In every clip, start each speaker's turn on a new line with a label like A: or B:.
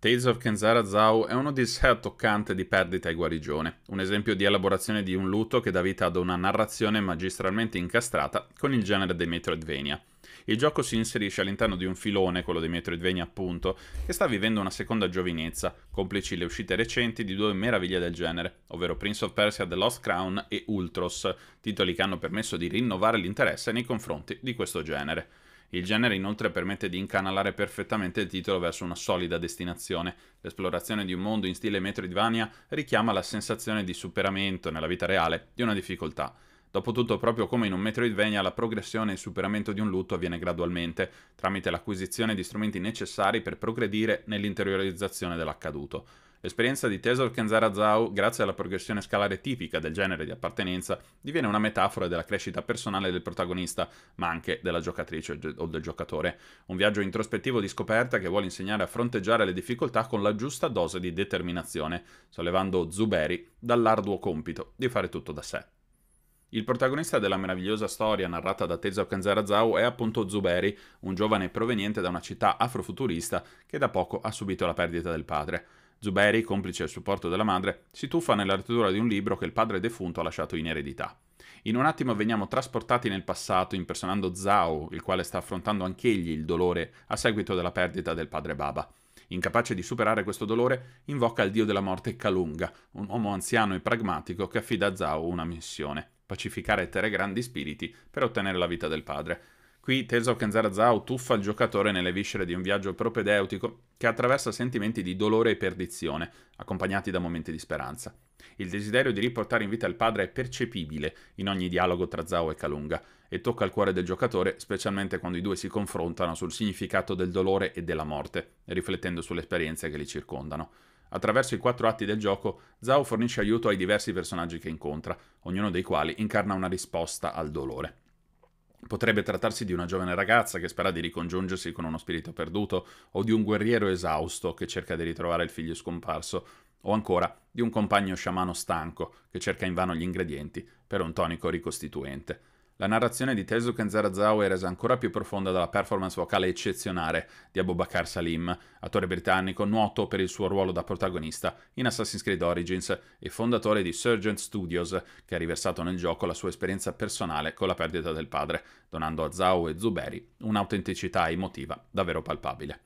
A: Tales of Kenzara Zhao è uno di sé toccante di perdita e guarigione, un esempio di elaborazione di un luto che dà vita ad una narrazione magistralmente incastrata con il genere dei Metroidvania. Il gioco si inserisce all'interno di un filone, quello dei Metroidvania appunto, che sta vivendo una seconda giovinezza, complici le uscite recenti di due meraviglie del genere, ovvero Prince of Persia The Lost Crown e Ultros, titoli che hanno permesso di rinnovare l'interesse nei confronti di questo genere. Il genere inoltre permette di incanalare perfettamente il titolo verso una solida destinazione. L'esplorazione di un mondo in stile Metroidvania richiama la sensazione di superamento nella vita reale di una difficoltà. Dopotutto, proprio come in un Metroidvania, la progressione e il superamento di un lutto avviene gradualmente, tramite l'acquisizione di strumenti necessari per progredire nell'interiorizzazione dell'accaduto. L'esperienza di Tesor Kenzarazao, grazie alla progressione scalare tipica del genere di appartenenza, diviene una metafora della crescita personale del protagonista, ma anche della giocatrice o del giocatore. Un viaggio introspettivo di scoperta che vuole insegnare a fronteggiare le difficoltà con la giusta dose di determinazione, sollevando Zuberi dall'arduo compito di fare tutto da sé. Il protagonista della meravigliosa storia narrata da Tezo Kanzarazao è appunto Zuberi, un giovane proveniente da una città afrofuturista che da poco ha subito la perdita del padre. Zuberi, complice al supporto della madre, si tuffa nella lettura di un libro che il padre defunto ha lasciato in eredità. In un attimo veniamo trasportati nel passato impersonando Zhao, il quale sta affrontando anch'egli il dolore a seguito della perdita del padre Baba. Incapace di superare questo dolore, invoca il dio della morte Kalunga, un uomo anziano e pragmatico che affida a Zhao una missione, pacificare tre grandi spiriti per ottenere la vita del padre. Qui Teso of Kenzara Zao tuffa il giocatore nelle viscere di un viaggio propedeutico che attraversa sentimenti di dolore e perdizione, accompagnati da momenti di speranza. Il desiderio di riportare in vita il padre è percepibile in ogni dialogo tra Zao e Kalunga e tocca il cuore del giocatore, specialmente quando i due si confrontano sul significato del dolore e della morte, riflettendo sulle esperienze che li circondano. Attraverso i quattro atti del gioco, Zao fornisce aiuto ai diversi personaggi che incontra, ognuno dei quali incarna una risposta al dolore. Potrebbe trattarsi di una giovane ragazza che spera di ricongiungersi con uno spirito perduto, o di un guerriero esausto che cerca di ritrovare il figlio scomparso, o ancora di un compagno sciamano stanco che cerca invano gli ingredienti per un tonico ricostituente. La narrazione di Tezu Kenzarazawa è resa ancora più profonda dalla performance vocale eccezionale di Abubakar Salim, attore britannico noto per il suo ruolo da protagonista in Assassin's Creed Origins e fondatore di Surgeon Studios, che ha riversato nel gioco la sua esperienza personale con la perdita del padre, donando a Zhao e Zuberi un'autenticità emotiva davvero palpabile.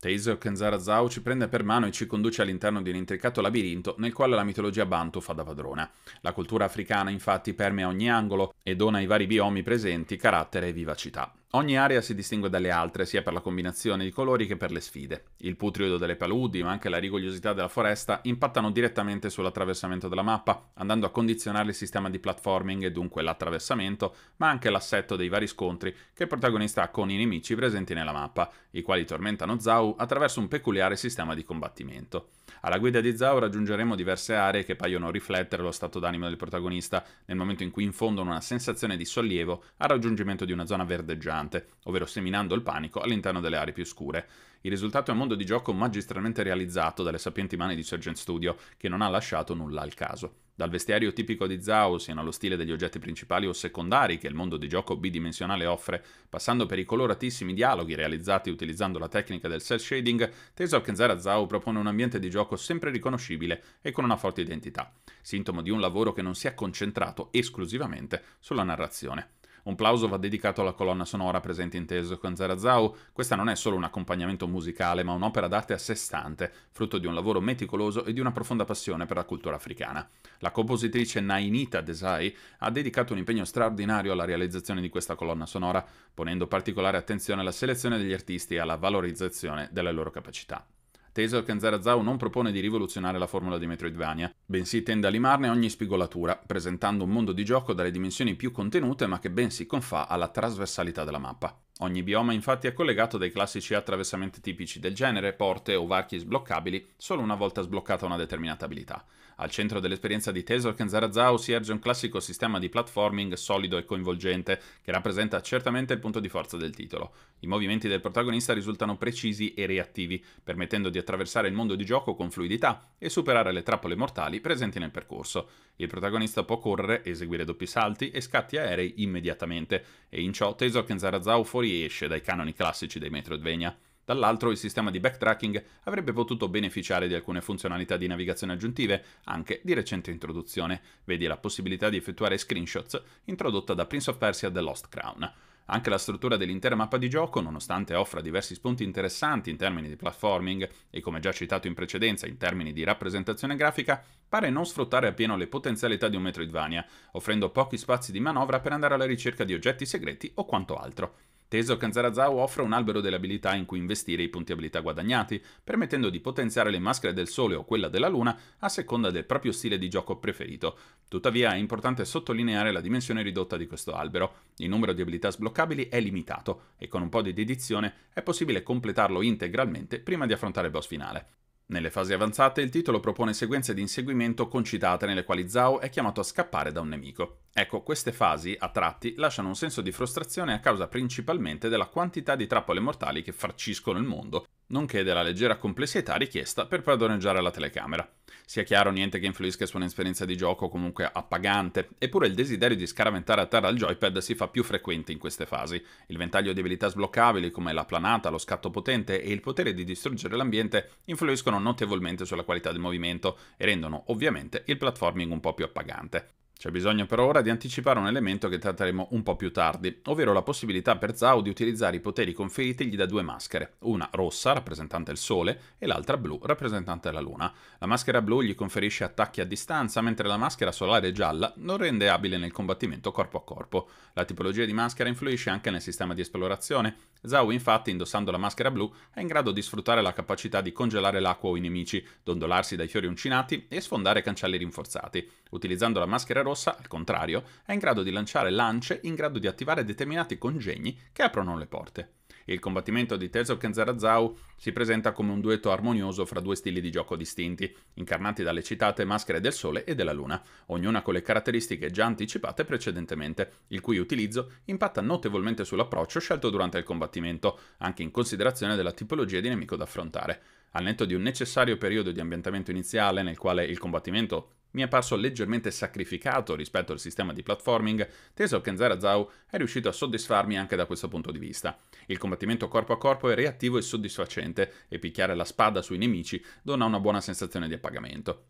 A: Taser Kenzarazao ci prende per mano e ci conduce all'interno di un intricato labirinto nel quale la mitologia bantu fa da padrona. La cultura africana infatti permea ogni angolo e dona ai vari biomi presenti carattere e vivacità. Ogni area si distingue dalle altre sia per la combinazione di colori che per le sfide. Il putrido delle paludi, ma anche la rigogliosità della foresta, impattano direttamente sull'attraversamento della mappa, andando a condizionare il sistema di platforming e dunque l'attraversamento, ma anche l'assetto dei vari scontri che il protagonista ha con i nemici presenti nella mappa, i quali tormentano Zau attraverso un peculiare sistema di combattimento. Alla guida di Zao raggiungeremo diverse aree che paiono riflettere lo stato d'animo del protagonista nel momento in cui infondono una sensazione di sollievo al raggiungimento di una zona verdeggiante, ovvero seminando il panico all'interno delle aree più scure. Il risultato è un mondo di gioco magistralmente realizzato dalle sapienti mani di Sergent Studio, che non ha lasciato nulla al caso. Dal vestiario tipico di Zhao, siano allo stile degli oggetti principali o secondari che il mondo di gioco bidimensionale offre, passando per i coloratissimi dialoghi realizzati utilizzando la tecnica del cell shading, Tales of Kenzera Zau propone un ambiente di gioco sempre riconoscibile e con una forte identità, sintomo di un lavoro che non si è concentrato esclusivamente sulla narrazione. Un plauso va dedicato alla colonna sonora presente in Teso con Zarazau. Questa non è solo un accompagnamento musicale, ma un'opera d'arte a sé stante, frutto di un lavoro meticoloso e di una profonda passione per la cultura africana. La compositrice Nainita Desai ha dedicato un impegno straordinario alla realizzazione di questa colonna sonora, ponendo particolare attenzione alla selezione degli artisti e alla valorizzazione delle loro capacità. Taser Kanzarazao non propone di rivoluzionare la formula di Metroidvania, bensì tende a limarne ogni spigolatura, presentando un mondo di gioco dalle dimensioni più contenute ma che ben si confà alla trasversalità della mappa. Ogni bioma infatti è collegato dai classici attraversamenti tipici del genere, porte o varchi sbloccabili, solo una volta sbloccata una determinata abilità. Al centro dell'esperienza di Tesor Kenzarazao si erge un classico sistema di platforming solido e coinvolgente, che rappresenta certamente il punto di forza del titolo. I movimenti del protagonista risultano precisi e reattivi, permettendo di attraversare il mondo di gioco con fluidità e superare le trappole mortali presenti nel percorso. Il protagonista può correre, eseguire doppi salti e scatti aerei immediatamente, e in ciò Tesor Kenzarazao fuori fuoriesce dai canoni classici dei Metroidvania. Dall'altro il sistema di backtracking avrebbe potuto beneficiare di alcune funzionalità di navigazione aggiuntive, anche di recente introduzione, vedi la possibilità di effettuare screenshots introdotta da Prince of Persia The Lost Crown. Anche la struttura dell'intera mappa di gioco, nonostante offra diversi spunti interessanti in termini di platforming e come già citato in precedenza in termini di rappresentazione grafica, pare non sfruttare appieno le potenzialità di un Metroidvania, offrendo pochi spazi di manovra per andare alla ricerca di oggetti segreti o quanto altro. Teso Kanzarazawa offre un albero delle abilità in cui investire i punti abilità guadagnati, permettendo di potenziare le maschere del sole o quella della luna a seconda del proprio stile di gioco preferito. Tuttavia è importante sottolineare la dimensione ridotta di questo albero. Il numero di abilità sbloccabili è limitato e con un po' di dedizione è possibile completarlo integralmente prima di affrontare il boss finale. Nelle fasi avanzate il titolo propone sequenze di inseguimento concitate nelle quali Zhao è chiamato a scappare da un nemico. Ecco, queste fasi, a tratti, lasciano un senso di frustrazione a causa principalmente della quantità di trappole mortali che farciscono il mondo, nonché della leggera complessità richiesta per padroneggiare la telecamera. Sia chiaro, niente che influisca su un'esperienza di gioco comunque appagante, eppure il desiderio di scaraventare a terra il joypad si fa più frequente in queste fasi. Il ventaglio di abilità sbloccabili, come la planata, lo scatto potente e il potere di distruggere l'ambiente, influiscono notevolmente sulla qualità del movimento e rendono ovviamente il platforming un po' più appagante. C'è bisogno per ora di anticipare un elemento che tratteremo un po' più tardi, ovvero la possibilità per Zhao di utilizzare i poteri conferitigli da due maschere, una rossa rappresentante il Sole e l'altra blu rappresentante la Luna. La maschera blu gli conferisce attacchi a distanza, mentre la maschera solare gialla non rende abile nel combattimento corpo a corpo. La tipologia di maschera influisce anche nel sistema di esplorazione. Zhao infatti, indossando la maschera blu, è in grado di sfruttare la capacità di congelare l'acqua o i nemici, dondolarsi dai fiori uncinati e sfondare cancelli rinforzati. Utilizzando la maschera rossa, al contrario, è in grado di lanciare lance in grado di attivare determinati congegni che aprono le porte. Il combattimento di Tezo Kenzarazau si presenta come un duetto armonioso fra due stili di gioco distinti, incarnati dalle citate maschere del Sole e della Luna, ognuna con le caratteristiche già anticipate precedentemente, il cui utilizzo impatta notevolmente sull'approccio scelto durante il combattimento, anche in considerazione della tipologia di nemico da affrontare. Al netto di un necessario periodo di ambientamento iniziale nel quale il combattimento mi è parso leggermente sacrificato rispetto al sistema di platforming, teso che Zhao è riuscito a soddisfarmi anche da questo punto di vista. Il combattimento corpo a corpo è reattivo e soddisfacente, e picchiare la spada sui nemici dona una buona sensazione di appagamento.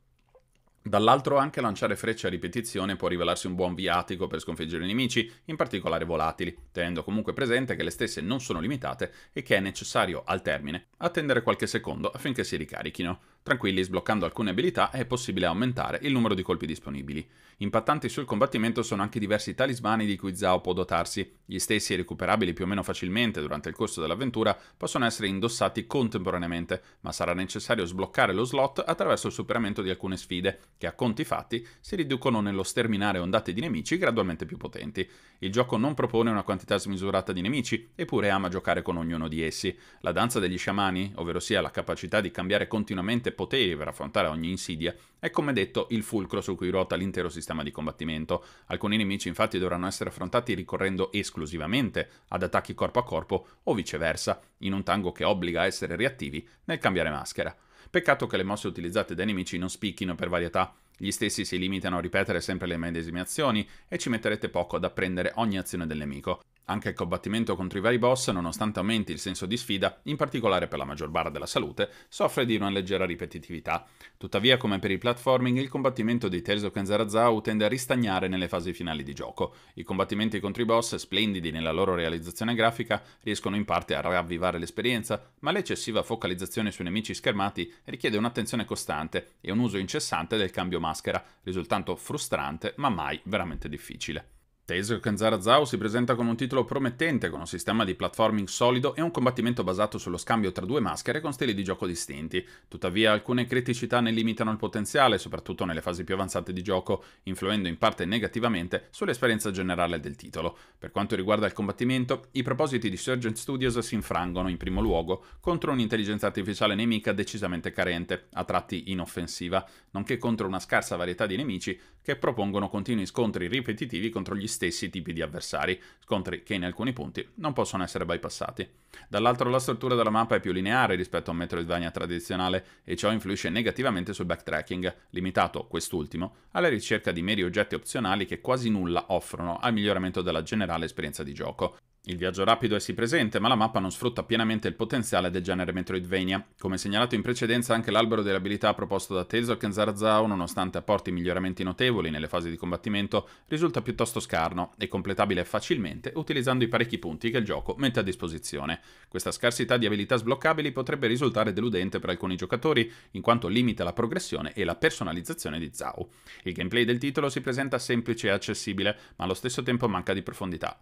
A: Dall'altro anche lanciare frecce a ripetizione può rivelarsi un buon viatico per sconfiggere i nemici, in particolare volatili, tenendo comunque presente che le stesse non sono limitate e che è necessario, al termine, attendere qualche secondo affinché si ricarichino. Tranquilli, sbloccando alcune abilità è possibile aumentare il numero di colpi disponibili. Impattanti sul combattimento sono anche diversi talismani di cui Zhao può dotarsi, gli stessi, recuperabili più o meno facilmente durante il corso dell'avventura, possono essere indossati contemporaneamente, ma sarà necessario sbloccare lo slot attraverso il superamento di alcune sfide, che a conti fatti si riducono nello sterminare ondate di nemici gradualmente più potenti. Il gioco non propone una quantità smisurata di nemici, eppure ama giocare con ognuno di essi. La danza degli sciamani, ovvero sia la capacità di cambiare continuamente poteri per affrontare ogni insidia, è come detto il fulcro su cui ruota l'intero sistema di combattimento. Alcuni nemici infatti dovranno essere affrontati ricorrendo esclusivamente esclusivamente ad attacchi corpo a corpo o viceversa, in un tango che obbliga a essere reattivi nel cambiare maschera. Peccato che le mosse utilizzate dai nemici non spicchino per varietà, gli stessi si limitano a ripetere sempre le medesime azioni e ci metterete poco ad apprendere ogni azione del nemico. Anche il combattimento contro i vari boss, nonostante aumenti il senso di sfida, in particolare per la maggior barra della salute, soffre di una leggera ripetitività. Tuttavia, come per i platforming, il combattimento di Tales of Kanzarazao tende a ristagnare nelle fasi finali di gioco. I combattimenti contro i boss, splendidi nella loro realizzazione grafica, riescono in parte a ravvivare l'esperienza, ma l'eccessiva focalizzazione sui nemici schermati richiede un'attenzione costante e un uso incessante del cambio maschera, risultando frustrante ma mai veramente difficile. Taser Kenzara Zhao si presenta con un titolo promettente, con un sistema di platforming solido e un combattimento basato sullo scambio tra due maschere con stili di gioco distinti. Tuttavia alcune criticità ne limitano il potenziale, soprattutto nelle fasi più avanzate di gioco, influendo in parte negativamente sull'esperienza generale del titolo. Per quanto riguarda il combattimento, i propositi di Surgeon Studios si infrangono in primo luogo contro un'intelligenza artificiale nemica decisamente carente, a tratti inoffensiva, nonché contro una scarsa varietà di nemici che propongono continui scontri ripetitivi contro gli stili stessi tipi di avversari, scontri che in alcuni punti non possono essere bypassati. Dall'altro la struttura della mappa è più lineare rispetto a un Metroidvania tradizionale e ciò influisce negativamente sul backtracking, limitato, quest'ultimo, alla ricerca di meri oggetti opzionali che quasi nulla offrono al miglioramento della generale esperienza di gioco. Il viaggio rapido è sì presente, ma la mappa non sfrutta pienamente il potenziale del genere Metroidvania. Come segnalato in precedenza, anche l'albero delle abilità proposto da Tezuka e Zarazao, nonostante apporti miglioramenti notevoli nelle fasi di combattimento, risulta piuttosto scarno e completabile facilmente utilizzando i parecchi punti che il gioco mette a disposizione. Questa scarsità di abilità sbloccabili potrebbe risultare deludente per alcuni giocatori, in quanto limita la progressione e la personalizzazione di Zao. Il gameplay del titolo si presenta semplice e accessibile, ma allo stesso tempo manca di profondità.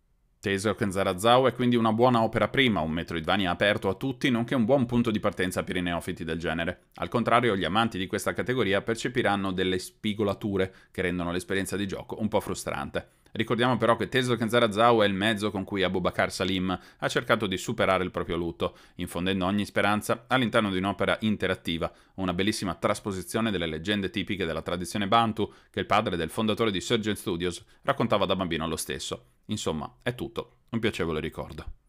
A: Teiseo Kenzarazawa è quindi una buona opera prima, un Metroidvania aperto a tutti, nonché un buon punto di partenza per i neofiti del genere. Al contrario, gli amanti di questa categoria percepiranno delle spigolature che rendono l'esperienza di gioco un po' frustrante. Ricordiamo però che Teso Kenzarazawa è il mezzo con cui Abubakar Salim ha cercato di superare il proprio lutto, infondendo ogni speranza all'interno di un'opera interattiva, una bellissima trasposizione delle leggende tipiche della tradizione Bantu che il padre del fondatore di Surgeon Studios raccontava da bambino allo stesso. Insomma, è tutto. Un piacevole ricordo.